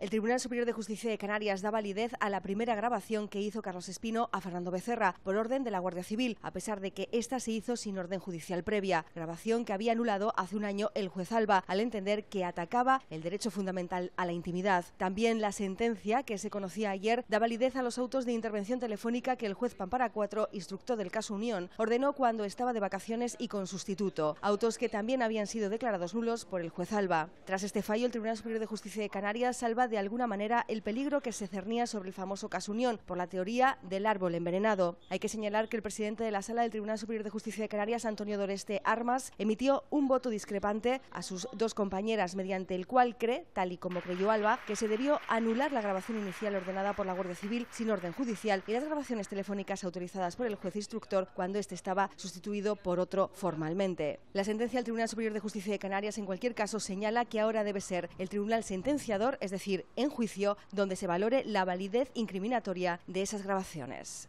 El Tribunal Superior de Justicia de Canarias da validez a la primera grabación que hizo Carlos Espino a Fernando Becerra por orden de la Guardia Civil, a pesar de que ésta se hizo sin orden judicial previa, grabación que había anulado hace un año el juez Alba al entender que atacaba el derecho fundamental a la intimidad. También la sentencia que se conocía ayer da validez a los autos de intervención telefónica que el juez Pampara 4, instructor del caso Unión, ordenó cuando estaba de vacaciones y con sustituto, autos que también habían sido declarados nulos por el juez Alba. Tras este fallo, el Tribunal Superior de Justicia de Canarias salva de alguna manera el peligro que se cernía sobre el famoso caso Unión por la teoría del árbol envenenado. Hay que señalar que el presidente de la Sala del Tribunal Superior de Justicia de Canarias, Antonio Doreste Armas, emitió un voto discrepante a sus dos compañeras mediante el cual cree, tal y como creyó Alba, que se debió anular la grabación inicial ordenada por la Guardia Civil sin orden judicial y las grabaciones telefónicas autorizadas por el juez instructor cuando este estaba sustituido por otro formalmente. La sentencia del Tribunal Superior de Justicia de Canarias en cualquier caso señala que ahora debe ser el tribunal sentenciador, es decir, en juicio donde se valore la validez incriminatoria de esas grabaciones.